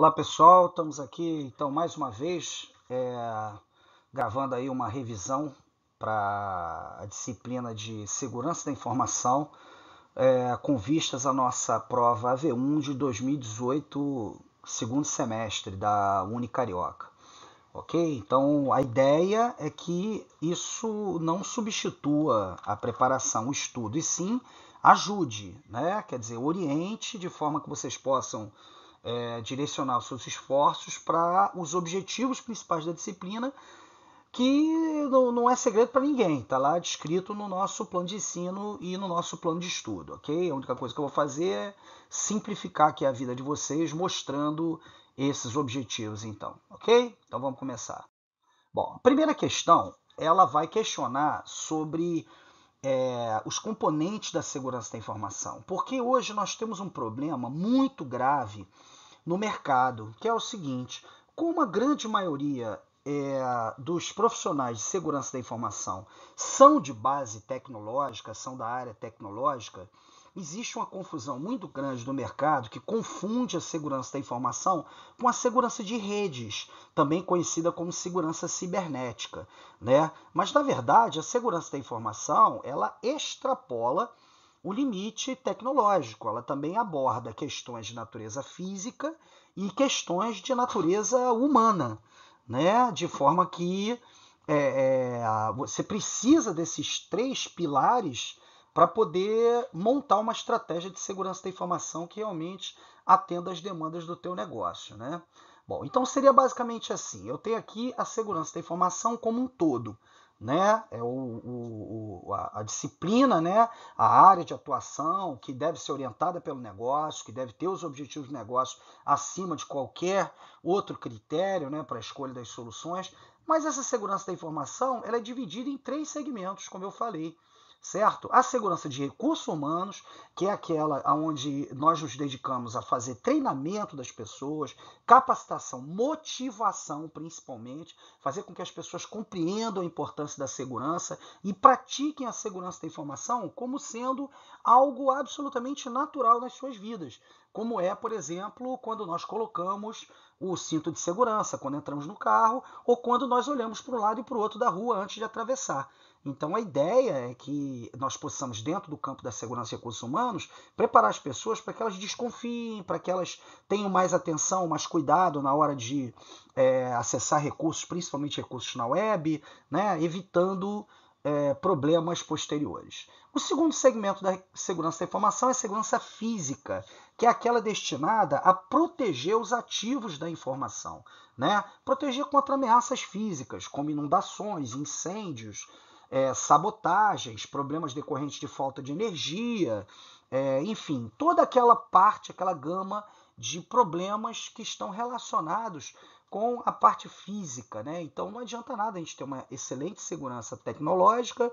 Olá pessoal, estamos aqui então mais uma vez é, gravando aí uma revisão para a disciplina de segurança da informação é, com vistas à nossa prova AV1 de 2018, segundo semestre da Unicarioca. Ok? Então a ideia é que isso não substitua a preparação, o estudo, e sim ajude, né? quer dizer, oriente de forma que vocês possam é, direcionar os seus esforços para os objetivos principais da disciplina, que não, não é segredo para ninguém, está lá descrito no nosso plano de ensino e no nosso plano de estudo, ok? A única coisa que eu vou fazer é simplificar aqui a vida de vocês, mostrando esses objetivos, então, ok? Então vamos começar. Bom, a primeira questão, ela vai questionar sobre é, os componentes da segurança da informação. Porque hoje nós temos um problema muito grave no mercado, que é o seguinte: como a grande maioria é, dos profissionais de segurança da informação são de base tecnológica, são da área tecnológica, existe uma confusão muito grande no mercado que confunde a segurança da informação com a segurança de redes, também conhecida como segurança cibernética, né? Mas na verdade, a segurança da informação, ela extrapola o limite tecnológico, ela também aborda questões de natureza física e questões de natureza humana, né? De forma que é, é, você precisa desses três pilares para poder montar uma estratégia de segurança da informação que realmente atenda às demandas do teu negócio, né? Bom, então seria basicamente assim. Eu tenho aqui a segurança da informação como um todo, né? É o, o, o a, a, disciplina, né? A área de atuação que deve ser orientada pelo negócio, que deve ter os objetivos do negócio acima de qualquer outro critério, né? Para a escolha das soluções. Mas essa segurança da informação, ela é dividida em três segmentos, como eu falei certo? A segurança de recursos humanos, que é aquela onde nós nos dedicamos a fazer treinamento das pessoas, capacitação, motivação principalmente, fazer com que as pessoas compreendam a importância da segurança e pratiquem a segurança da informação como sendo algo absolutamente natural nas suas vidas, como é, por exemplo, quando nós colocamos o cinto de segurança quando entramos no carro ou quando nós olhamos para um lado e para o outro da rua antes de atravessar. Então a ideia é que nós possamos, dentro do campo da segurança e recursos humanos, preparar as pessoas para que elas desconfiem, para que elas tenham mais atenção, mais cuidado na hora de é, acessar recursos, principalmente recursos na web, né, evitando é, problemas posteriores. O segundo segmento da segurança da informação é a segurança física, que é aquela destinada a proteger os ativos da informação, né? proteger contra ameaças físicas, como inundações, incêndios, é, sabotagens, problemas decorrentes de falta de energia, é, enfim, toda aquela parte, aquela gama de problemas que estão relacionados com a parte física, né? Então não adianta nada a gente ter uma excelente segurança tecnológica,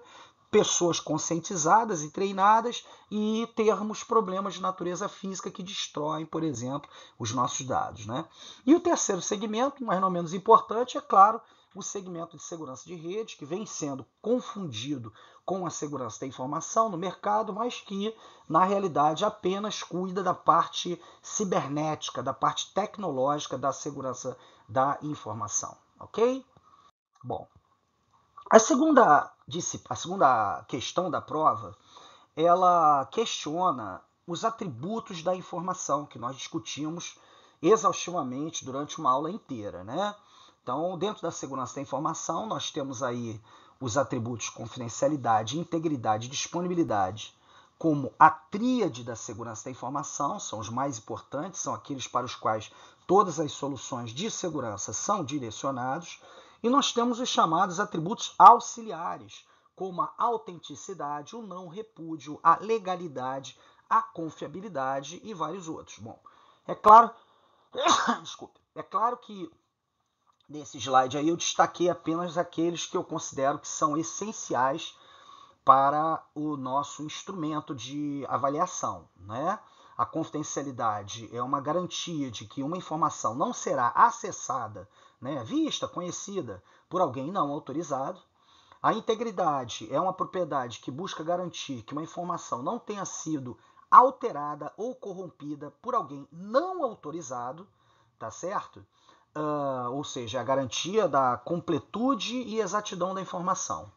pessoas conscientizadas e treinadas e termos problemas de natureza física que destroem, por exemplo, os nossos dados, né? E o terceiro segmento, mais ou menos importante, é claro, o segmento de segurança de rede, que vem sendo confundido com a segurança da informação no mercado, mas que, na realidade, apenas cuida da parte cibernética, da parte tecnológica da segurança da informação. Ok? Bom, a segunda, a segunda questão da prova ela questiona os atributos da informação que nós discutimos exaustivamente durante uma aula inteira, né? Então, dentro da segurança da informação, nós temos aí os atributos confidencialidade, integridade e disponibilidade como a tríade da segurança da informação, são os mais importantes, são aqueles para os quais todas as soluções de segurança são direcionados, e nós temos os chamados atributos auxiliares, como a autenticidade, o não repúdio, a legalidade, a confiabilidade e vários outros. Bom, é claro, desculpe, é claro que nesse slide aí eu destaquei apenas aqueles que eu considero que são essenciais para o nosso instrumento de avaliação. Né? A confidencialidade é uma garantia de que uma informação não será acessada, né, vista, conhecida por alguém não autorizado. A integridade é uma propriedade que busca garantir que uma informação não tenha sido alterada ou corrompida por alguém não autorizado, tá certo? uh, ou seja, a garantia da completude e exatidão da informação.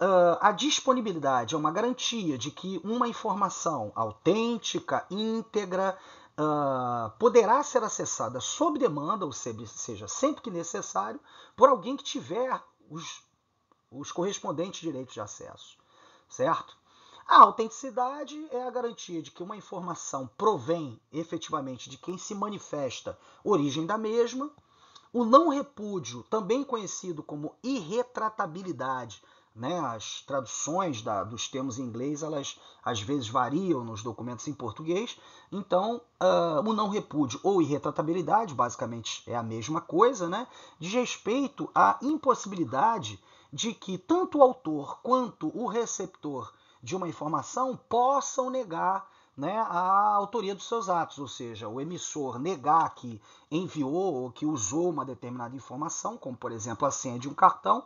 Uh, a disponibilidade é uma garantia de que uma informação autêntica, íntegra, uh, poderá ser acessada sob demanda, ou seja, sempre que necessário, por alguém que tiver os, os correspondentes direitos de acesso, certo? A autenticidade é a garantia de que uma informação provém efetivamente de quem se manifesta origem da mesma. O não repúdio, também conhecido como irretratabilidade, né? as traduções da, dos termos em inglês, elas às vezes variam nos documentos em português. Então, uh, o não repúdio ou irretratabilidade, basicamente é a mesma coisa, né? diz respeito à impossibilidade de que tanto o autor quanto o receptor de uma informação possam negar né, a autoria dos seus atos, ou seja, o emissor negar que enviou ou que usou uma determinada informação, como por exemplo a senha de um cartão,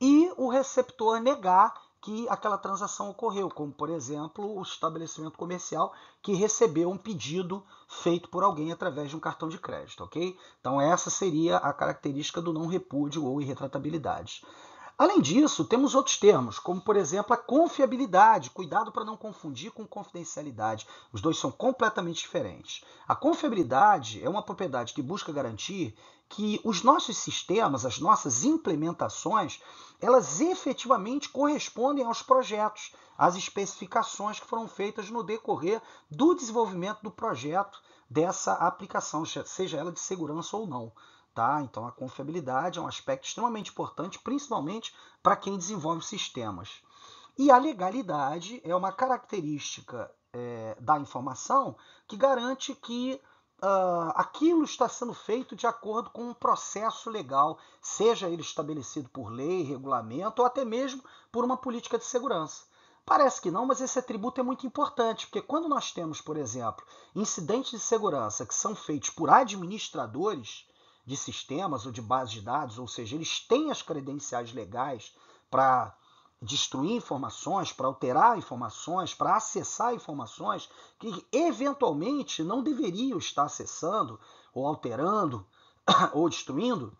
e o receptor negar que aquela transação ocorreu, como por exemplo o estabelecimento comercial que recebeu um pedido feito por alguém através de um cartão de crédito, ok? Então essa seria a característica do não repúdio ou irretratabilidade. Além disso, temos outros termos, como por exemplo a confiabilidade, cuidado para não confundir com confidencialidade. Os dois são completamente diferentes. A confiabilidade é uma propriedade que busca garantir que os nossos sistemas, as nossas implementações, elas efetivamente correspondem aos projetos, às especificações que foram feitas no decorrer do desenvolvimento do projeto dessa aplicação, seja ela de segurança ou não. Tá? Então, a confiabilidade é um aspecto extremamente importante, principalmente para quem desenvolve sistemas. E a legalidade é uma característica é, da informação que garante que uh, aquilo está sendo feito de acordo com um processo legal, seja ele estabelecido por lei, regulamento ou até mesmo por uma política de segurança. Parece que não, mas esse atributo é muito importante, porque quando nós temos, por exemplo, incidentes de segurança que são feitos por administradores, de sistemas ou de bases de dados, ou seja, eles têm as credenciais legais para destruir informações, para alterar informações, para acessar informações que eventualmente não deveriam estar acessando ou alterando ou destruindo.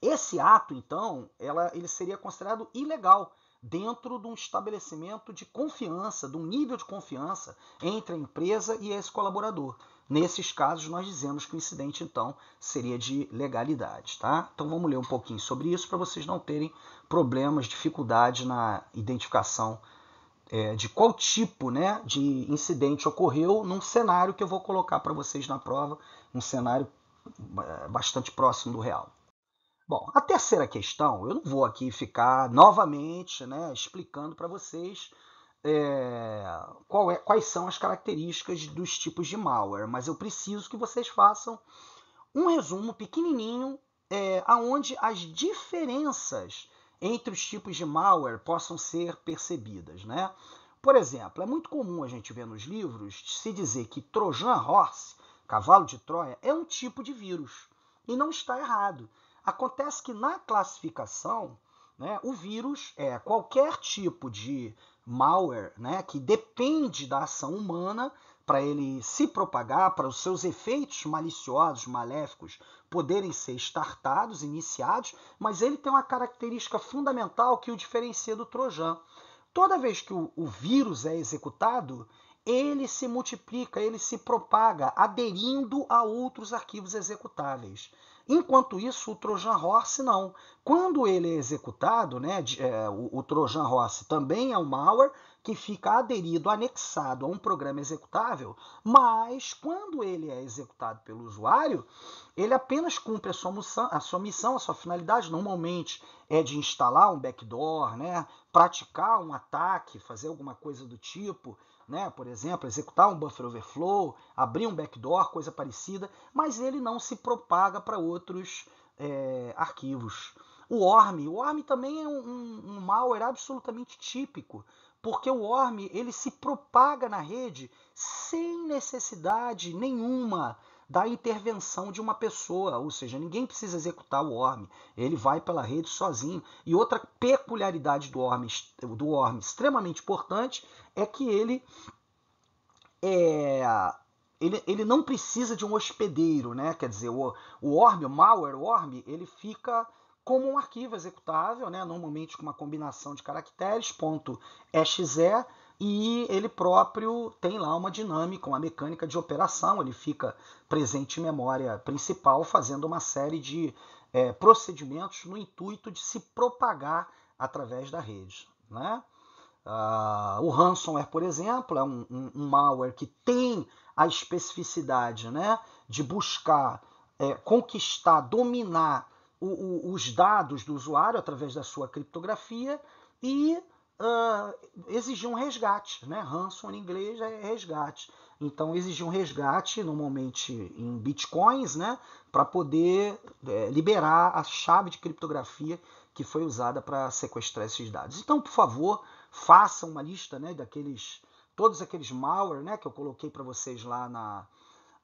Esse ato, então, ela, ele seria considerado ilegal dentro de um estabelecimento de confiança, de um nível de confiança entre a empresa e esse colaborador. Nesses casos, nós dizemos que o incidente, então, seria de legalidade. Tá? Então, vamos ler um pouquinho sobre isso para vocês não terem problemas, dificuldade na identificação é, de qual tipo né, de incidente ocorreu num cenário que eu vou colocar para vocês na prova, um cenário é, bastante próximo do real. Bom, a terceira questão, eu não vou aqui ficar novamente né, explicando para vocês é, é, quais são as características dos tipos de malware, mas eu preciso que vocês façam um resumo pequenininho é, aonde as diferenças entre os tipos de malware possam ser percebidas. Né? Por exemplo, é muito comum a gente ver nos livros se dizer que Trojan Horse, cavalo de Troia, é um tipo de vírus. E não está errado. Acontece que na classificação, né, o vírus é qualquer tipo de malware né, que depende da ação humana para ele se propagar, para os seus efeitos maliciosos, maléficos poderem ser startados, iniciados, mas ele tem uma característica fundamental que o diferencia do Trojan. Toda vez que o, o vírus é executado, ele se multiplica, ele se propaga, aderindo a outros arquivos executáveis. Enquanto isso, o Trojan Horse não. Quando ele é executado, né, é, o, o, Trojan Horse também é um malware que fica aderido, anexado a um programa executável, mas quando ele é executado pelo usuário, ele apenas cumpre a sua, moção, a sua missão, a sua finalidade, normalmente é de instalar um backdoor, né, praticar um ataque, fazer alguma coisa do tipo, né? por exemplo, executar um buffer overflow, abrir um backdoor, coisa parecida, mas ele não se propaga para outros é, arquivos. O ORM, o ORM também é um, um malware absolutamente típico, porque o ORM ele se propaga na rede sem necessidade nenhuma da intervenção de uma pessoa, ou seja, ninguém precisa executar o ORM, ele vai pela rede sozinho. E outra peculiaridade do ORM, do ORM extremamente importante é que ele, é, ele, ele não precisa de um hospedeiro, né? quer dizer, o, o ORM, o malware o ORM, ele fica como um arquivo executável, né? normalmente com uma combinação de caracteres, ponto .exe, e ele próprio tem lá uma dinâmica, uma mecânica de operação, ele fica presente em memória principal, fazendo uma série de é, procedimentos no intuito de se propagar através da rede. Né? Uh, o ransomware, por exemplo, é um, um, um, malware que tem a especificidade né, de buscar é, conquistar, dominar o, o, os dados do usuário através da sua criptografia e uh, um resgate. Né? Ransom em inglês é resgate. Então exigia um resgate, normalmente em bitcoins, né? para poder é, liberar a chave de criptografia que foi usada para sequestrar esses dados. Então, por favor, façam uma lista né, daqueles todos aqueles malware né, que eu coloquei para vocês lá na,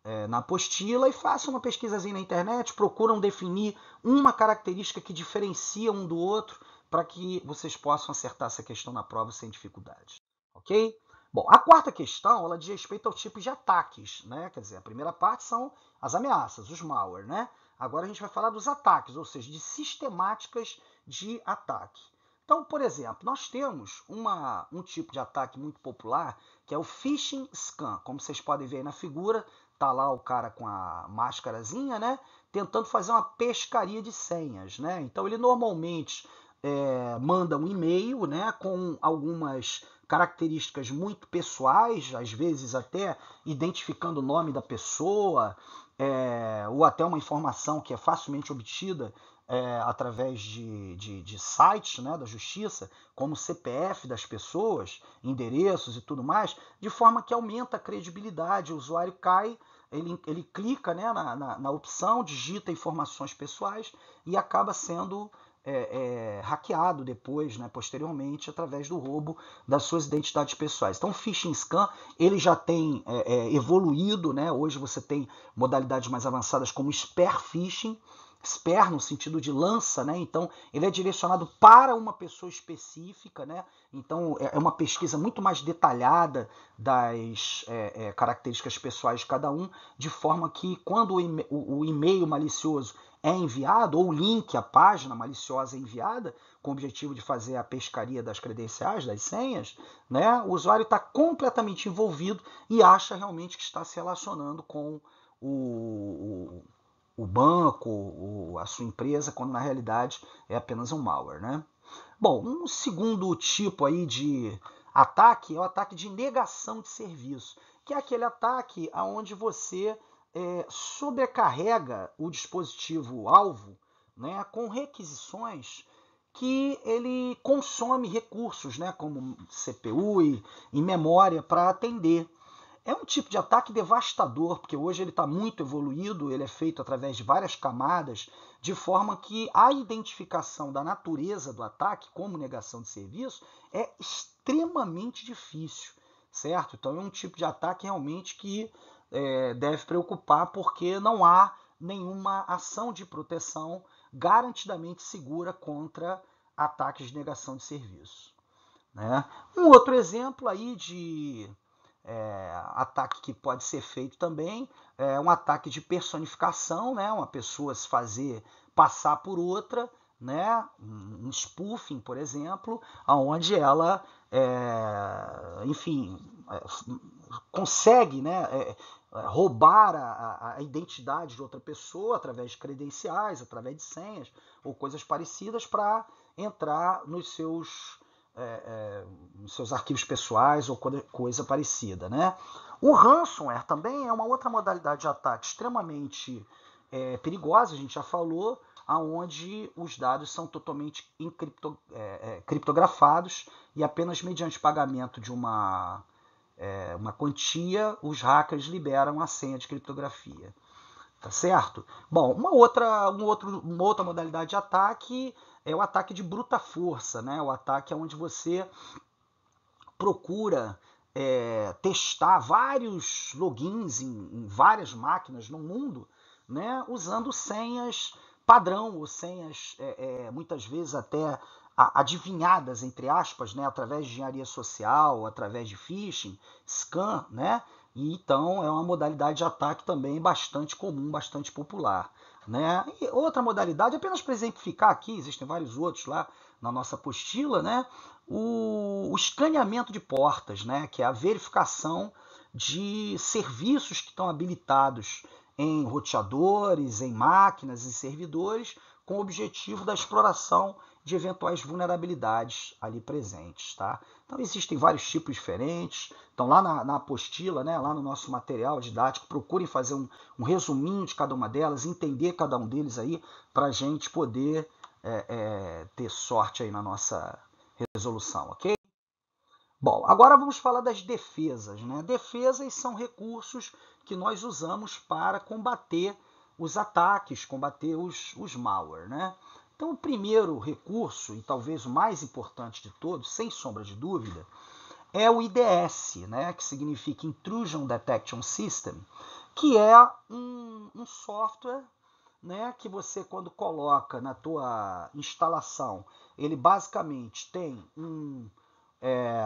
é, na apostila e façam uma pesquisazinha na internet, procuram definir uma característica que diferencia um do outro para que vocês possam acertar essa questão na prova sem dificuldade, ok? Bom, a quarta questão ela diz respeito ao tipo de ataques, né? Quer dizer, a primeira parte são as ameaças, os malware, né? Agora a gente vai falar dos ataques, ou seja, de sistemáticas de ataque. Então, por exemplo, nós temos uma, um tipo de ataque muito popular que é o phishing scan. Como vocês podem ver aí na figura, tá lá o cara com a máscarazinha, né? Tentando fazer uma pescaria de senhas, né? Então ele normalmente é, manda um e-mail né, com algumas características muito pessoais, às vezes até identificando o nome da pessoa, é, ou até uma informação que é facilmente obtida é, através de, de, de, sites né, da justiça, como CPF das pessoas, endereços e tudo mais, de forma que aumenta a credibilidade. O usuário cai, ele, ele clica né, na, na, na opção, digita informações pessoais e acaba sendo é, é, hackeado depois, né, posteriormente, através do roubo das suas identidades pessoais. Então, o phishing scan ele já tem é, é, evoluído, né? Hoje você tem modalidades mais avançadas como spear phishing, Spear no sentido de lança, né? Então ele é direcionado para uma pessoa específica, né? Então é, é uma pesquisa muito mais detalhada das é, é, características pessoais de cada um, de forma que quando o e-mail malicioso é enviado, ou o link, a página maliciosa é enviada, com o objetivo de fazer a pescaria das credenciais, das senhas, né? o usuário está completamente envolvido e acha realmente que está se relacionando com o, o banco, a sua empresa, quando na realidade é apenas um malware. Né? Bom, um segundo tipo aí de ataque é o ataque de negação de serviço, que é aquele ataque onde você é, sobrecarrega o dispositivo alvo né, com requisições que ele consome recursos, né, como CPU e, e memória, para atender. É um tipo de ataque devastador, porque hoje ele está muito evoluído, ele é feito através de várias camadas, de forma que a identificação da natureza do ataque como negação de serviço é extremamente difícil, certo? Então é um tipo de ataque realmente que é, deve preocupar, porque não há nenhuma ação de proteção garantidamente segura contra ataques de negação de serviço. Né? Um outro exemplo aí de é, ataque que pode ser feito também, é um ataque de personificação, né? uma pessoa se fazer passar por outra, né? um spoofing, por exemplo, aonde ela, é, enfim, é, consegue né? É, é roubar a, a, identidade de outra pessoa através de credenciais, através de senhas ou coisas parecidas para entrar nos seus é, é seus arquivos pessoais ou é coisa parecida. Né? O ransomware também é uma outra modalidade de ataque extremamente é, perigosa, a gente já falou, aonde os dados são totalmente encripto, é, é criptografados e apenas mediante pagamento de uma, uma quantia os hackers liberam a senha de criptografia. Tá certo? Bom, uma outra, um outro, uma outra modalidade de ataque é o ataque de bruta força, né? O ataque é onde você procura é, testar vários logins em, em, várias máquinas no mundo, né? Usando senhas padrão ou senhas é, é, muitas vezes até adivinhadas entre aspas, né? Através de engenharia social, através de phishing, scan, né? E então é uma modalidade de ataque também bastante comum, bastante popular. Né? E outra modalidade, apenas para exemplificar aqui, existem vários outros lá na nossa apostila, né? o, o escaneamento de portas, né? que é a verificação de serviços que estão habilitados em roteadores, em máquinas, em servidores, com o objetivo da exploração de eventuais vulnerabilidades ali presentes. Tá? Então existem vários tipos diferentes. Então lá na, na apostila, né, lá no nosso material didático, procurem fazer um, um resuminho de cada uma delas, entender cada um deles aí, para a gente poder é, é, ter sorte aí na nossa resolução, ok? Bom, agora vamos falar das defesas. Né? Defesas são recursos que nós usamos para combater os ataques, combater os, os malware. Né? Então, o primeiro recurso, e talvez o mais importante de todos, sem sombra de dúvida, é o IDS, né, que significa Intrusion Detection System, que é um, um software né, que você quando coloca na tua instalação, ele basicamente tem um, é,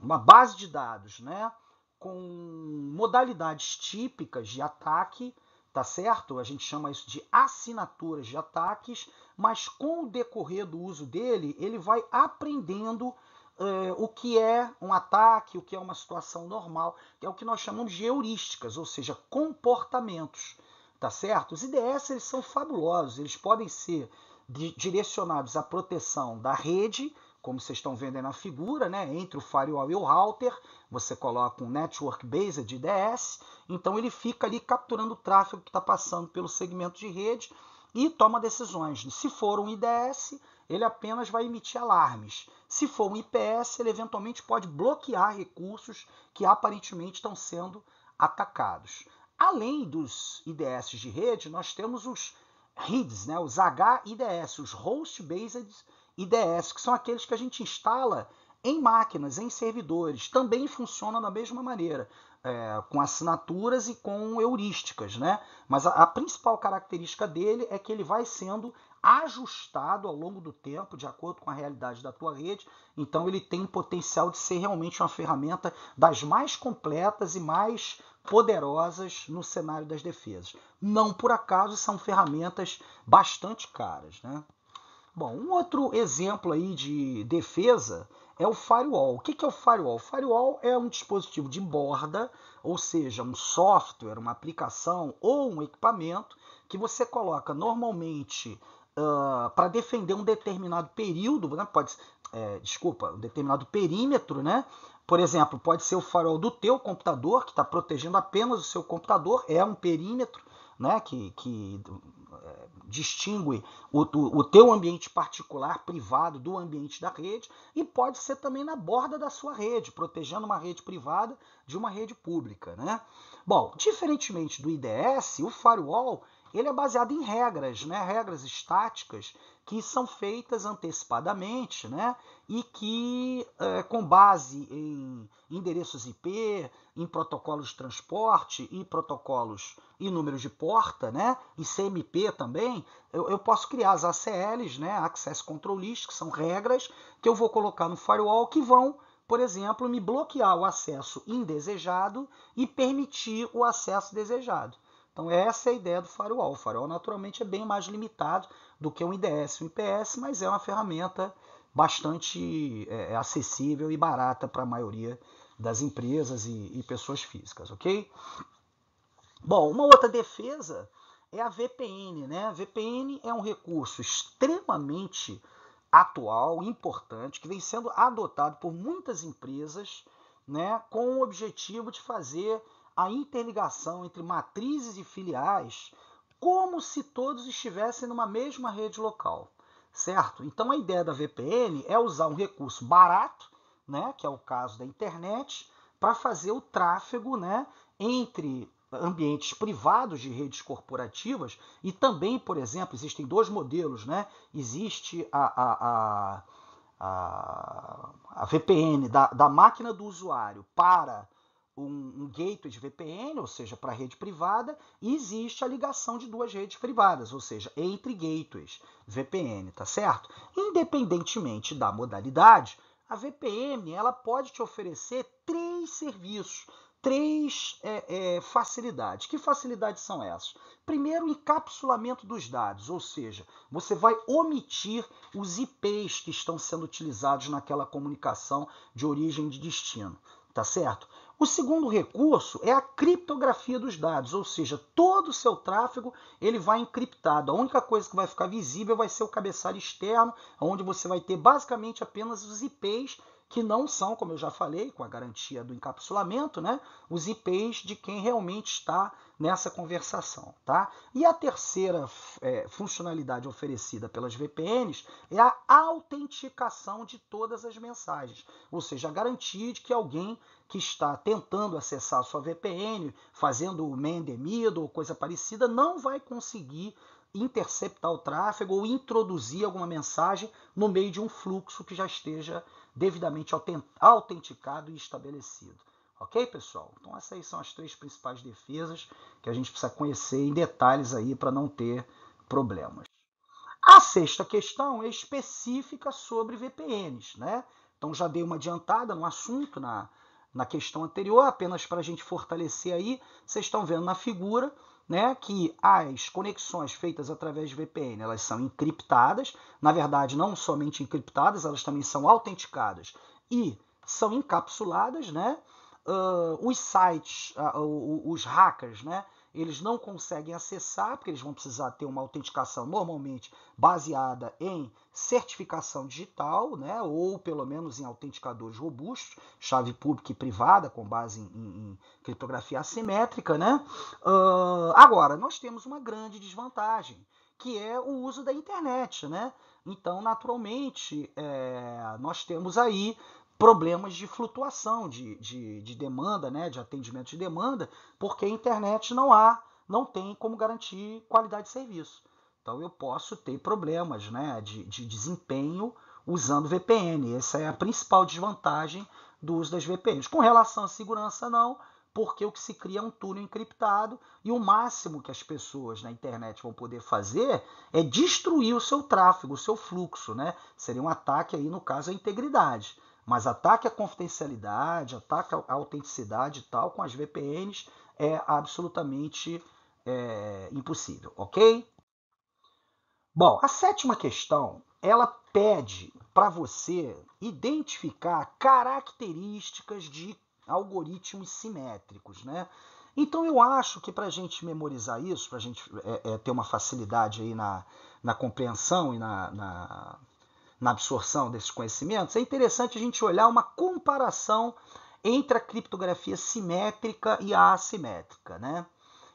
uma base de dados né, com modalidades típicas de ataque tá certo? A gente chama isso de assinaturas de ataques, mas com o decorrer do uso dele, ele vai aprendendo eh, o que é um ataque, o que é uma situação normal, que é o que nós chamamos de heurísticas, ou seja, comportamentos, tá certo? Os IDS eles são fabulosos, eles podem ser direcionados à proteção da rede como vocês estão vendo aí na figura, né, entre o firewall e o router, você coloca um network based IDS, então ele fica ali capturando o tráfego que está passando pelo segmento de rede e toma decisões. Se for um IDS, ele apenas vai emitir alarmes. Se for um IPS, ele eventualmente pode bloquear recursos que aparentemente estão sendo atacados. Além dos IDS de rede, nós temos os RIDs, né, os HIDS, os Host Based IDS, que são aqueles que a gente instala em máquinas, em servidores, também funciona da mesma maneira, é, com assinaturas e com heurísticas, né? Mas a, a principal característica dele é que ele vai sendo ajustado ao longo do tempo, de acordo com a realidade da tua rede. Então ele tem o potencial de ser realmente uma ferramenta das mais completas e mais poderosas no cenário das defesas. Não por acaso são ferramentas bastante caras, né? Bom, um outro exemplo aí de defesa é o firewall. O que é o firewall? O firewall é um dispositivo de borda, ou seja, um software, uma aplicação ou um equipamento que você coloca normalmente uh, ah, para defender um determinado período, né? pode, é, desculpa, um determinado perímetro, né? Por exemplo, pode ser o farol do teu computador, que está protegendo apenas o seu computador, é um perímetro né, que, que é, distingue o, o, o teu ambiente particular, privado, do ambiente da rede, e pode ser também na borda da sua rede, protegendo uma rede privada de uma rede pública. Né? Bom, diferentemente do IDS, o firewall ele é baseado em regras, né? regras estáticas que são feitas antecipadamente né? e que, é, com base em endereços IP, em protocolos de transporte e protocolos e números de porta, né? e CMP também, eu, eu posso criar as ACLs, né? Access Control List, que são regras que eu vou colocar no firewall que vão por exemplo, me bloquear o acesso indesejado e permitir o acesso desejado. Então essa é a ideia do firewall. O firewall naturalmente é bem mais limitado do que um IDS, um IPS, mas é uma ferramenta bastante é, é acessível e barata para a maioria das empresas e, e, pessoas físicas, ok? Bom, uma outra defesa é a VPN, né? A VPN é um recurso extremamente atual, importante, que vem sendo adotado por muitas empresas, né, com o objetivo de fazer a interligação entre matrizes e filiais como se todos estivessem numa mesma rede local, certo? Então a ideia da VPN é usar um recurso barato, né, que é o caso da internet, para fazer o tráfego, né, entre ambientes privados de redes corporativas e também, por exemplo, existem dois modelos, né? Existe a, a, a, a, a VPN da, da máquina do usuário para um, um gateway de VPN, ou seja, para rede privada, e existe a ligação de duas redes privadas, ou seja, entre gateways VPN, tá certo? Independentemente da modalidade, a VPN ela pode te oferecer três serviços, três é, é, facilidades. Que facilidades são essas? Primeiro, encapsulamento dos dados, ou seja, você vai omitir os IPs que estão sendo utilizados naquela comunicação de origem de destino, tá certo? O segundo recurso é a criptografia dos dados, ou seja, todo o seu tráfego ele vai encriptado. A única coisa que vai ficar visível vai ser o cabeçalho externo, onde você vai ter basicamente apenas os IPs que não são, como eu já falei, com a garantia do encapsulamento, né, os IPs de quem realmente está nessa conversação. Tá? E a terceira é, funcionalidade oferecida pelas VPNs é a autenticação de todas as mensagens, ou seja, a garantia de que alguém que está tentando acessar a sua VPN, fazendo o mendemido ou coisa parecida, não vai conseguir interceptar o tráfego ou introduzir alguma mensagem no meio de um fluxo que já esteja devidamente autenticado e estabelecido. Ok, pessoal? Então essas são as três principais defesas que a gente precisa conhecer em detalhes aí para não ter problemas. A sexta questão é específica sobre VPNs, né? Então já dei uma adiantada no assunto na, na questão anterior, apenas para a gente fortalecer aí. Vocês estão vendo na figura né, que as conexões feitas através de VPN elas são encriptadas, na verdade não somente encriptadas, elas também são autenticadas e são encapsuladas, né? Uh, os sites, uh, os hackers, né? eles não conseguem acessar, porque eles vão precisar ter uma autenticação normalmente baseada em certificação digital, né, ou pelo menos em autenticadores robustos, chave pública e privada, com base em, em criptografia assimétrica. Né? Uh, agora, nós temos uma grande desvantagem, que é o uso da internet. Né? Então, naturalmente, é, nós temos aí problemas de flutuação de, de, de, demanda, né, de atendimento de demanda, porque a internet não há, não tem como garantir qualidade de serviço. Então eu posso ter problemas né, de, de desempenho usando VPN. Essa é a principal desvantagem do uso das VPNs. Com relação à segurança, não, porque o que se cria é um túnel encriptado e o máximo que as pessoas na internet vão poder fazer é destruir o seu tráfego, o seu fluxo. Né? Seria um ataque aí, no caso, à integridade. Mas ataque à confidencialidade, ataque à autenticidade e tal, com as VPNs é absolutamente é, impossível, ok? Bom, a sétima questão, ela pede para você identificar características de algoritmos simétricos, né? Então eu acho que para a gente memorizar isso, para a gente é, é, ter uma facilidade aí na, na compreensão e na, na, na absorção desses conhecimentos, é interessante a gente olhar uma comparação entre a criptografia simétrica e a assimétrica. Né?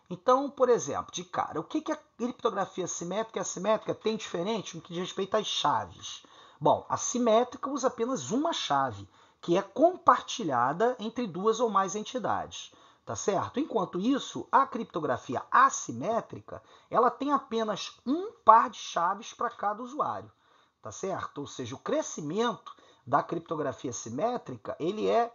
Então, por exemplo, de cara, o que, que a criptografia simétrica e assimétrica tem diferente no que diz respeito às chaves? Bom, a simétrica usa apenas uma chave, que é compartilhada entre duas ou mais entidades, tá certo? Enquanto isso, a criptografia assimétrica, ela tem apenas um par de chaves para cada usuário tá certo? Ou seja, o crescimento da criptografia simétrica, ele é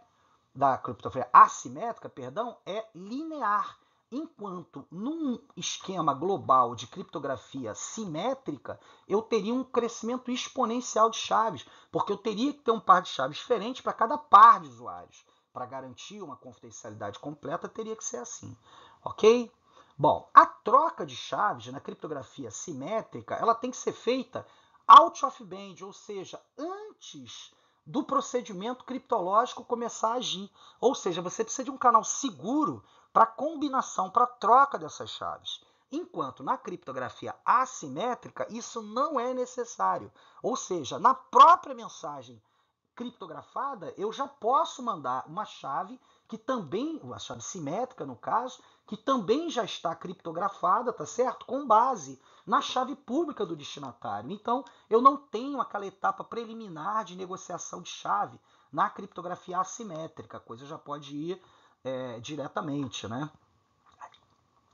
da criptografia assimétrica, perdão, é linear, enquanto num esquema global de criptografia simétrica, eu teria um crescimento exponencial de chaves, porque eu teria que ter um par de chaves diferente para cada par de usuários. Para garantir uma confidencialidade completa, teria que ser assim, OK? Bom, a troca de chaves na criptografia simétrica, ela tem que ser feita out of band, ou seja, antes do procedimento criptológico começar a agir. Ou seja, você precisa de um canal seguro para combinação, para troca dessas chaves. Enquanto na criptografia assimétrica isso não é necessário. Ou seja, na própria mensagem criptografada eu já posso mandar uma chave que também, a chave simétrica no caso, que também já está criptografada, tá certo? Com base na chave pública do destinatário. Então, eu não tenho aquela etapa preliminar de negociação de chave na criptografia assimétrica. A coisa já pode ir é, diretamente, né?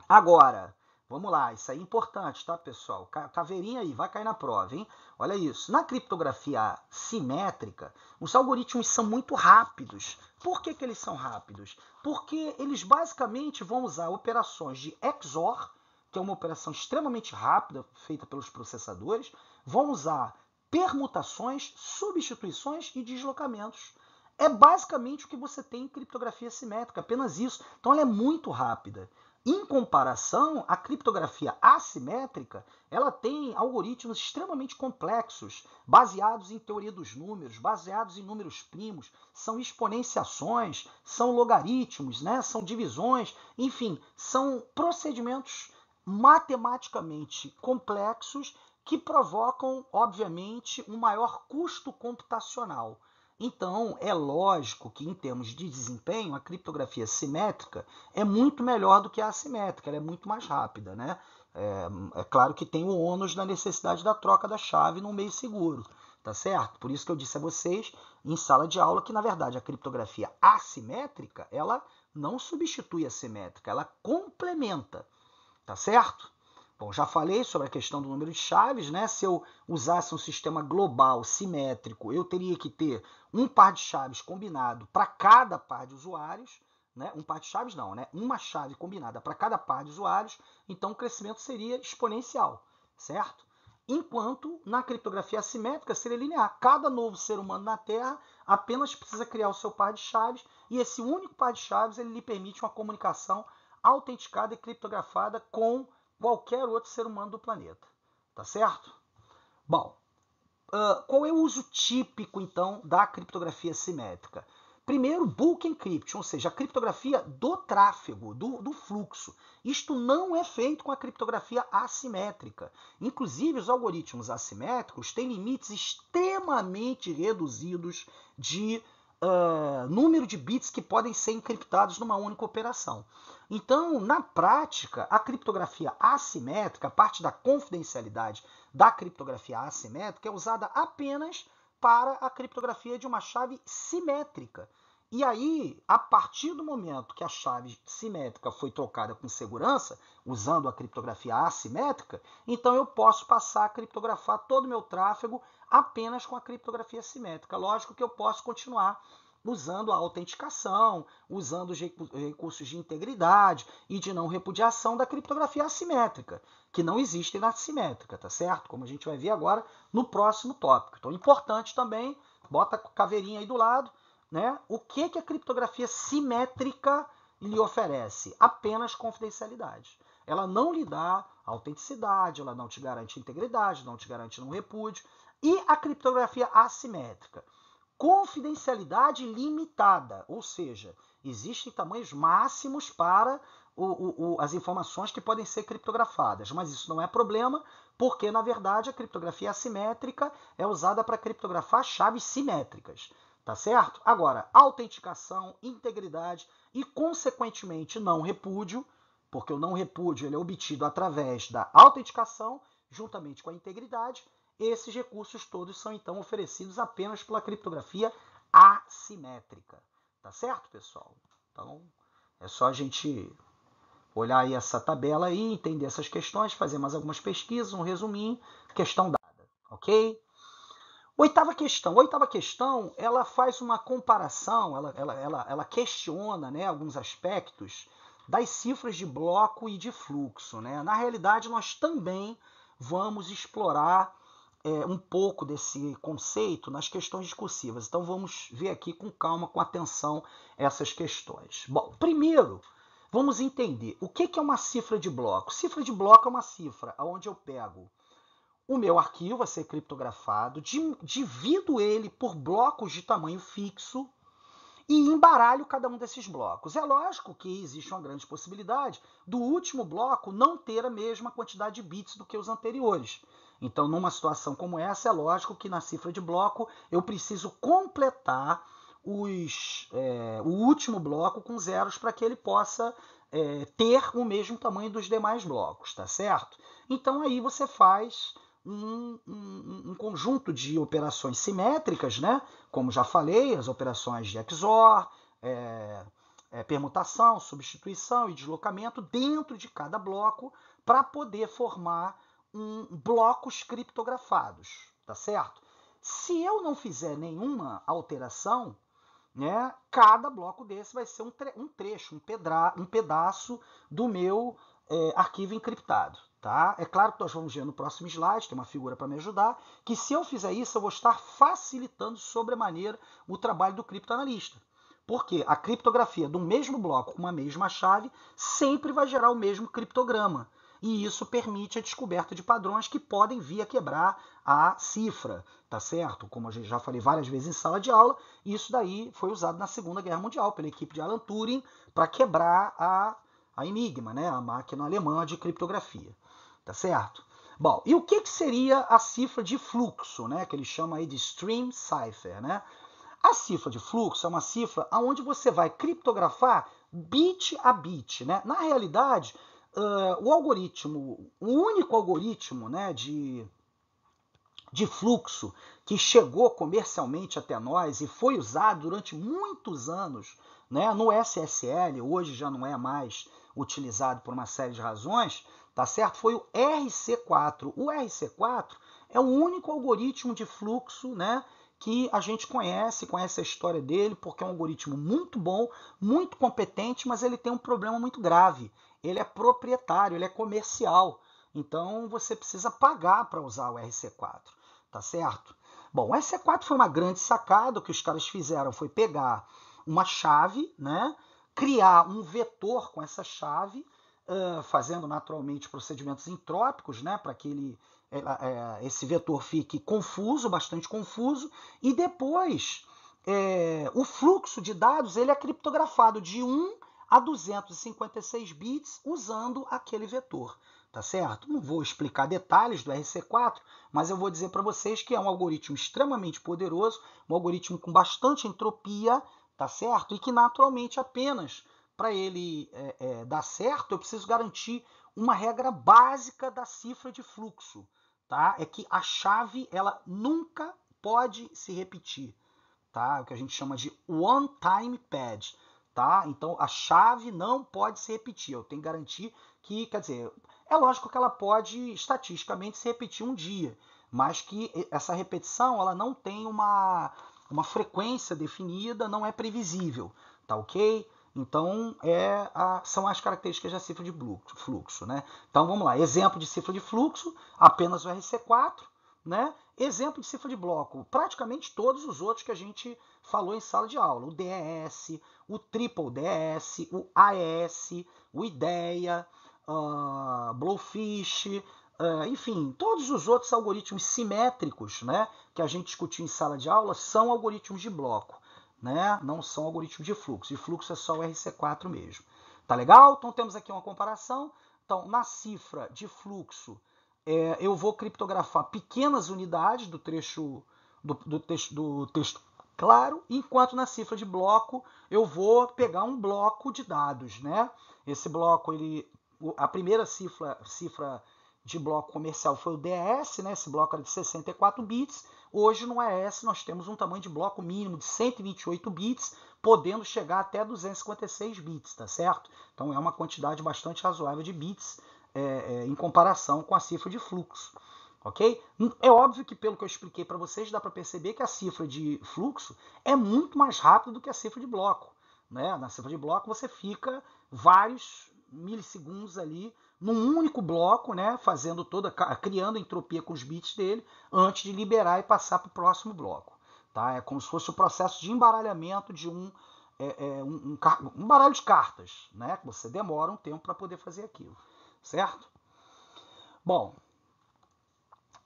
Agora, vamos lá, isso aí é importante, tá, pessoal? Caveirinha aí, vai cair na prova, hein? Olha isso. Na criptografia simétrica, os algoritmos são muito rápidos por que, que eles são rápidos? Porque eles basicamente vão usar operações de XOR, que é uma operação extremamente rápida feita pelos processadores, vão usar permutações, substituições e deslocamentos. É basicamente o que você tem em criptografia simétrica, apenas isso. Então ela é muito rápida. Em comparação, a criptografia assimétrica, ela tem algoritmos extremamente complexos, baseados em teoria dos números, baseados em números primos, são exponenciações, são logaritmos, né? são divisões, enfim, são procedimentos matematicamente complexos que provocam, obviamente, um maior custo computacional. Então, é lógico que, em termos de desempenho, a criptografia simétrica é muito melhor do que a assimétrica, ela é muito mais rápida. Né? É, é claro que tem o ônus da necessidade da troca da chave num meio seguro, tá certo? Por isso que eu disse a vocês, em sala de aula, que, na verdade, a criptografia assimétrica, ela não substitui a simétrica, ela complementa, tá certo? Bom, já falei sobre a questão do número de chaves, né? Se eu usasse um sistema global, simétrico, eu teria que ter um par de chaves combinado para cada par de usuários, né? Um par de chaves não, né? Uma chave combinada para cada par de usuários, então o crescimento seria exponencial, certo? Enquanto na criptografia assimétrica seria linear. Cada novo ser humano na Terra apenas precisa criar o seu par de chaves e esse único par de chaves ele lhe permite uma comunicação autenticada e criptografada com qualquer outro ser humano do planeta. Tá certo? Bom, uh, qual é o uso típico, então, da criptografia simétrica? Primeiro, bulk encryption, ou seja, a criptografia do tráfego, do, do, fluxo. Isto não é feito com a criptografia assimétrica. Inclusive, os algoritmos assimétricos têm limites extremamente reduzidos de uh, número de bits que podem ser encriptados numa única operação. Então, na prática, a criptografia assimétrica, a parte da confidencialidade da criptografia assimétrica, é usada apenas para a criptografia de uma chave simétrica. E aí, a partir do momento que a chave simétrica foi trocada com segurança, usando a criptografia assimétrica, então eu posso passar a criptografar todo o meu tráfego apenas com a criptografia simétrica. Lógico que eu posso continuar usando a autenticação, usando os recursos de integridade e de não repudiação da criptografia assimétrica, que não existe na assimétrica, tá certo? Como a gente vai ver agora no próximo tópico. Então, importante também, bota a caveirinha aí do lado, né? O que, que a criptografia simétrica lhe oferece? Apenas confidencialidade. Ela não lhe dá autenticidade, ela não te garante integridade, não te garante não repúdio. E a criptografia assimétrica? confidencialidade limitada, ou seja, existem tamanhos máximos para o, o, o, as informações que podem ser criptografadas, mas isso não é problema, porque na verdade a criptografia assimétrica é usada para criptografar chaves simétricas, tá certo? Agora, autenticação, integridade e, consequentemente, não repúdio, porque o não repúdio ele é obtido através da autenticação juntamente com a integridade esses recursos todos são então oferecidos apenas pela criptografia assimétrica. Tá certo, pessoal? Então, é só a gente olhar aí essa tabela aí, entender essas questões, fazer mais algumas pesquisas, um resuminho, questão dada, ok? Oitava questão. Oitava questão, ela faz uma comparação, ela, ela, ela, ela questiona né, alguns aspectos das cifras de bloco e de fluxo. Né? Na realidade, nós também vamos explorar é, um pouco desse conceito nas questões discursivas. Então vamos ver aqui com calma, com atenção, essas questões. Bom, primeiro, vamos entender o que é uma cifra de bloco. Cifra de bloco é uma cifra onde eu pego o meu arquivo a ser criptografado, divido ele por blocos de tamanho fixo e embaralho cada um desses blocos. É lógico que existe uma grande possibilidade do último bloco não ter a mesma quantidade de bits do que os anteriores. Então, numa situação como essa, é lógico que na cifra de bloco eu preciso completar os, é, o último bloco com zeros para que ele possa é, ter o mesmo tamanho dos demais blocos, tá certo? Então aí você faz um, um, um, conjunto de operações simétricas, né? Como já falei, as operações de XOR, é, é, permutação, substituição e deslocamento dentro de cada bloco para poder formar blocos criptografados, tá certo? Se eu não fizer nenhuma alteração, né, cada bloco desse vai ser um, tre um trecho, um, pedra um pedaço do meu é, arquivo encriptado. Tá? É claro que nós vamos ver no próximo slide, tem uma figura para me ajudar, que se eu fizer isso, eu vou estar facilitando sobremaneira o trabalho do criptoanalista. Porque a criptografia de um mesmo bloco com uma mesma chave sempre vai gerar o mesmo criptograma e isso permite a descoberta de padrões que podem vir a quebrar a cifra, tá certo? Como eu já falei várias vezes em sala de aula, isso daí foi usado na Segunda Guerra Mundial pela equipe de Alan Turing para quebrar a, a Enigma, né? a máquina alemã de criptografia, tá certo? Bom, e o que, que seria a cifra de fluxo, né? que ele chama aí de Stream Cipher, né? A cifra de fluxo é uma cifra onde você vai criptografar bit a bit, né? Na realidade, uh, o algoritmo, o único algoritmo né, de, de fluxo que chegou comercialmente até nós e foi usado durante muitos anos né, no SSL, hoje já não é mais utilizado por uma série de razões, tá certo? Foi o RC4. O RC4 é o único algoritmo de fluxo né, que a gente conhece, conhece a história dele, porque é um algoritmo muito bom, muito competente, mas ele tem um problema muito grave. Ele é proprietário, ele é comercial. Então você precisa pagar para usar o RC4, tá certo? Bom, o RC4 foi uma grande sacada. O que os caras fizeram foi pegar uma chave, né? criar um vetor com essa chave, uh, fazendo naturalmente procedimentos entrópicos, né? para que ele é, é, esse vetor fique confuso, bastante confuso, e depois é, o fluxo de dados ele é criptografado de 1 a 256 bits usando aquele vetor, tá certo? Não vou explicar detalhes do RC4, mas eu vou dizer para vocês que é um algoritmo extremamente poderoso, um algoritmo com bastante entropia, tá certo? E que naturalmente apenas para ele é, é, dar certo, eu preciso garantir uma regra básica da cifra de fluxo tá? É que a chave ela nunca pode se repetir, tá? É o que a gente chama de one time pad, tá? Então a chave não pode se repetir. Eu tenho que garantir que, quer dizer, é lógico que ela pode estatisticamente se repetir um dia, mas que essa repetição ela não tem uma uma frequência definida, não é previsível, tá OK? Então, é a, são as características da cifra de fluxo. Né? Então, vamos lá. Exemplo de cifra de fluxo, apenas o RC4. Né? Exemplo de cifra de bloco, praticamente todos os outros que a gente falou em sala de aula. O DES, o Triple DES, o AES, o IDEA, uh, Blowfish, uh, enfim, todos os outros algoritmos simétricos né, que a gente discutiu em sala de aula são algoritmos de bloco né? não são algoritmos de fluxo. De fluxo é só o RC4 mesmo. Tá legal? Então temos aqui uma comparação. Então, na cifra de fluxo, é, eu vou criptografar pequenas unidades do trecho do, do, texto, do texto claro, enquanto na cifra de bloco eu vou pegar um bloco de dados. Né? Esse bloco, ele, a primeira cifra, cifra de bloco comercial foi o DS, né? esse bloco era de 64 bits, Hoje no AES é nós temos um tamanho de bloco mínimo de 128 bits, podendo chegar até 256 bits, tá certo? Então é uma quantidade bastante razoável de bits é, é, em comparação com a cifra de fluxo. Ok? Hum, é óbvio que, pelo que eu expliquei para vocês, dá para perceber que a cifra de fluxo é muito mais rápida do que a cifra de bloco. Né? Na cifra de bloco você fica vários milissegundos ali num único bloco, né, fazendo toda, criando entropia com os bits dele, antes de liberar e passar para o próximo bloco. Tá? É como se fosse o processo de embaralhamento de um, é, é, um, um, um, baralho de cartas, né? Você demora um tempo para poder fazer aquilo, certo? Bom,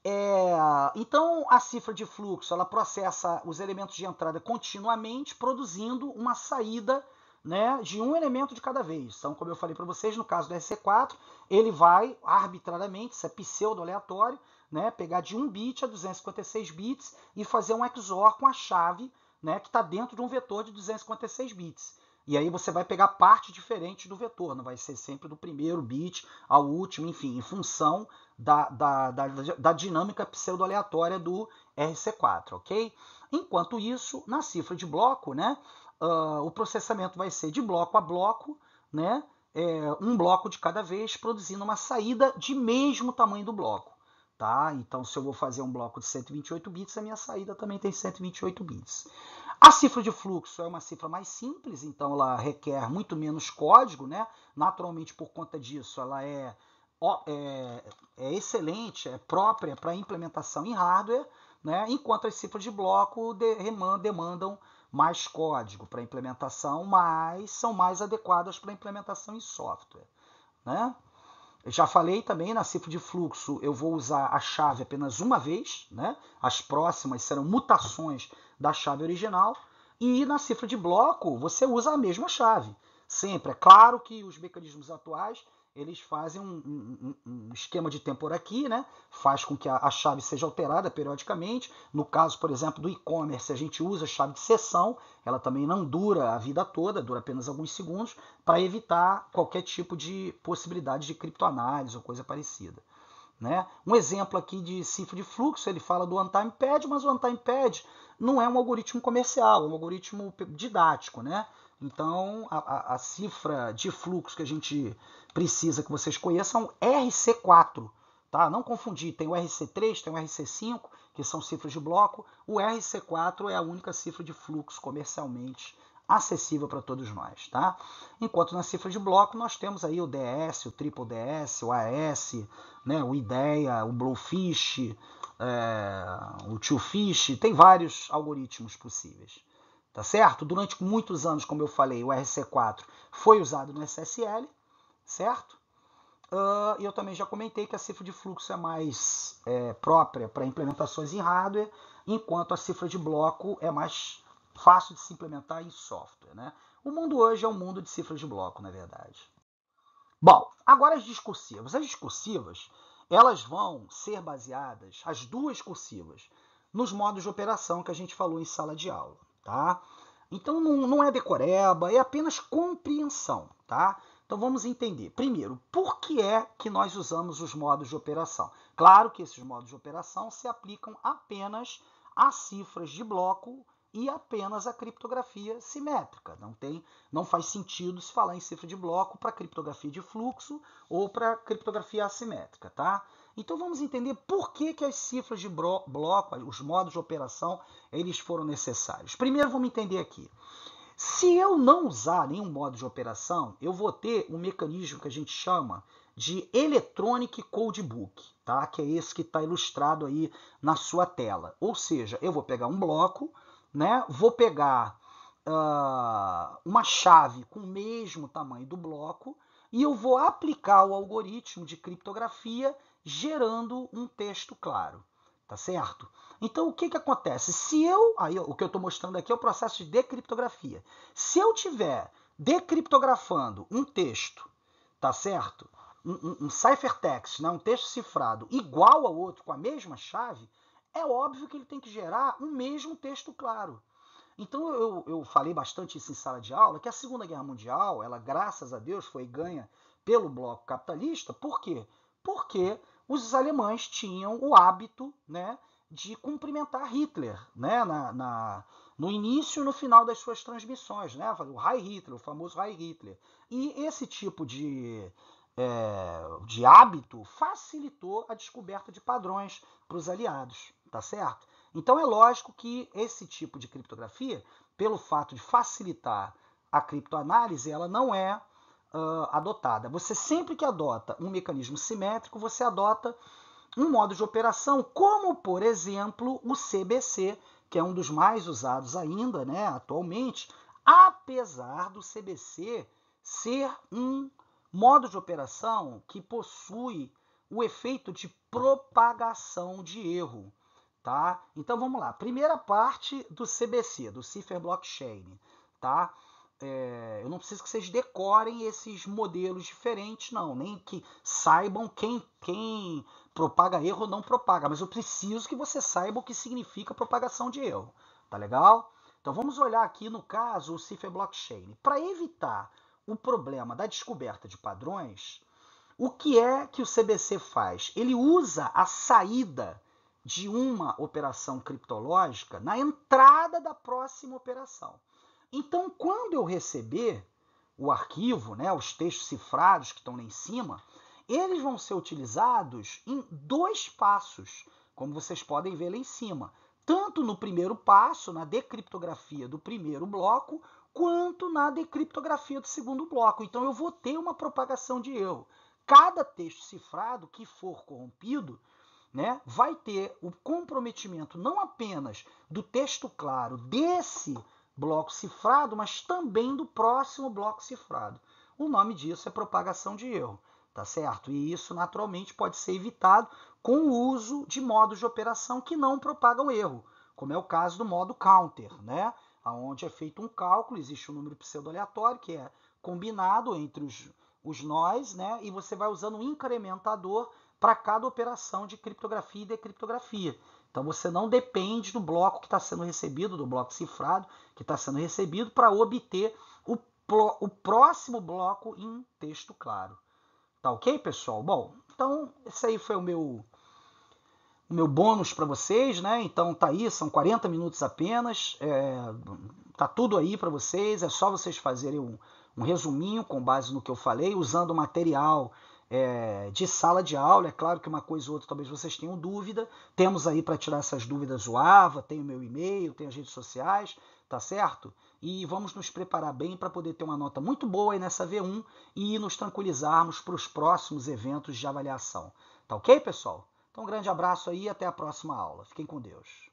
é, então a cifra de fluxo ela processa os elementos de entrada continuamente, produzindo uma saída né, de um elemento de cada vez. Então, como eu falei para vocês, no caso do SC4, ele vai arbitrariamente, isso é pseudo-aleatório, né, pegar de 1 bit a 256 bits e fazer um XOR com a chave né, que está dentro de um vetor de 256 bits. E aí você vai pegar parte diferente do vetor, não vai ser sempre do primeiro bit ao último, enfim, em função da, da, da, da dinâmica pseudo-aleatória do RC4, ok? Enquanto isso, na cifra de bloco, né, uh, o processamento vai ser de bloco a bloco, né? É, um bloco de cada vez, produzindo uma saída de mesmo tamanho do bloco. Tá? Então, se eu vou fazer um bloco de 128 bits, a minha saída também tem 128 bits. A cifra de fluxo é uma cifra mais simples, então ela requer muito menos código, né? Naturalmente, por conta disso, ela é, é, é excelente, é própria para implementação em hardware, né? enquanto as cifras de bloco de, demandam mais código para implementação, mas são mais adequadas para implementação em software. Né? Eu já falei também na cifra de fluxo, eu vou usar a chave apenas uma vez, né? as próximas serão mutações da chave original, e na cifra de bloco você usa a mesma chave. Sempre. É claro que os mecanismos atuais eles fazem um, um, um, esquema de tempo aqui, né? faz com que a, a chave seja alterada periodicamente. No caso, por exemplo, do e-commerce, a gente usa a chave de sessão, ela também não dura a vida toda, dura apenas alguns segundos, para evitar qualquer tipo de possibilidade de criptoanálise ou coisa parecida. Né? Um exemplo aqui de cifra de fluxo, ele fala do on-time pad, mas o on-time pad não é um algoritmo comercial, é um algoritmo didático. Né? Então, a, a, a, cifra de fluxo que a gente precisa que vocês conheçam é o RC4, tá? Não confundir, tem o RC3, tem o RC5, que são cifras de bloco. O RC4 é a única cifra de fluxo comercialmente acessível para todos nós, tá? Enquanto na cifra de bloco nós temos aí o DS, o Triple DS, o AS, né, o IDEA, o Blowfish, é, o Twofish, tem vários algoritmos possíveis. Tá certo? Durante muitos anos, como eu falei, o RC4 foi usado no SSL, certo? Ah, e uh, eu também já comentei que a cifra de fluxo é mais é, própria para implementações em hardware, enquanto a cifra de bloco é mais fácil de se implementar em software. Né? O mundo hoje é um mundo de cifras de bloco, na é verdade. Bom, agora as discursivas. As discursivas elas vão ser baseadas, as duas cursivas, nos modos de operação que a gente falou em sala de aula tá? Então não, não é decoreba, é apenas compreensão, tá? Então vamos entender. Primeiro, por que é que nós usamos os modos de operação? Claro que esses modos de operação se aplicam apenas a cifras de bloco e apenas a criptografia simétrica. Não tem, não faz sentido se falar em cifra de bloco para criptografia de fluxo ou para criptografia assimétrica, tá? Então vamos entender por que, que as cifras de bloco, os modos de operação, eles foram necessários. Primeiro vamos entender aqui. Se eu não usar nenhum modo de operação, eu vou ter um mecanismo que a gente chama de Electronic Codebook, tá? que é esse que está ilustrado aí na sua tela. Ou seja, eu vou pegar um bloco, né? vou pegar uh, uma chave com o mesmo tamanho do bloco e eu vou aplicar o algoritmo de criptografia gerando um texto claro, tá certo? Então o que, que acontece? Se eu, aí o que eu estou mostrando aqui é o processo de decriptografia. Se eu tiver decriptografando um texto, tá certo? Um, um, um ciphertext, né? um texto cifrado igual ao outro, com a mesma chave, é óbvio que ele tem que gerar o um mesmo texto claro. Então eu, eu falei bastante isso em sala de aula, que a Segunda Guerra Mundial, ela, graças a Deus, foi ganha pelo bloco capitalista. Por quê? Porque os alemães tinham o hábito né, de cumprimentar Hitler né, na, na, no início e no final das suas transmissões, né, o Heil Hitler, o famoso Heil Hitler. E esse tipo de, é, de hábito facilitou a descoberta de padrões para os aliados, tá certo? Então é lógico que esse tipo de criptografia, pelo fato de facilitar a criptoanálise, ela não é uh, adotada. Você sempre que adota um mecanismo simétrico, você adota um modo de operação, como por exemplo o CBC, que é um dos mais usados ainda, né, atualmente, apesar do CBC ser um modo de operação que possui o efeito de propagação de erro. Tá? Então vamos lá. Primeira parte do CBC, do Cipher Blockchain. Tá? é, eu não preciso que vocês decorem esses modelos diferentes, não, nem que saibam quem, quem propaga erro ou não propaga, mas eu preciso que você saiba o que significa propagação de erro, tá legal? Então vamos olhar aqui no caso o Cipher Blockchain. Para evitar o problema da descoberta de padrões, o que é que o CBC faz? Ele usa a saída de uma operação criptológica na entrada da próxima operação. Então, quando eu receber o arquivo, né, os textos cifrados que estão lá em cima, eles vão ser utilizados em dois passos, como vocês podem ver lá em cima. Tanto no primeiro passo, na decriptografia do primeiro bloco, quanto na decriptografia do segundo bloco. Então, eu vou ter uma propagação de erro. Cada texto cifrado que for corrompido, né, vai ter o comprometimento não apenas do texto claro desse bloco cifrado, mas também do próximo bloco cifrado. O nome disso é propagação de erro, tá certo? E isso naturalmente pode ser evitado com o uso de modos de operação que não propagam erro, como é o caso do modo counter, né? Onde é feito um cálculo, existe um número pseudo-aleatório que é combinado entre os, os nós, né? E você vai usando um incrementador para cada operação de criptografia e decriptografia. Então você não depende do bloco que está sendo recebido, do bloco cifrado que está sendo recebido, para obter o, o próximo bloco em texto claro. Tá ok, pessoal? Bom, então esse aí foi o meu o meu bônus para vocês, né? Então tá aí, são 40 minutos apenas, é, tá tudo aí para vocês, é só vocês fazerem um, um resuminho com base no que eu falei, usando o material é, de sala de aula. É claro que uma coisa ou outra talvez vocês tenham dúvida. Temos aí para tirar essas dúvidas o AVA, tem o meu e-mail, tem as redes sociais, tá certo? E vamos nos preparar bem para poder ter uma nota muito boa aí nessa V1 e nos tranquilizarmos para os próximos eventos de avaliação. Tá ok, pessoal? Então, um grande abraço aí e até a próxima aula. Fiquem com Deus.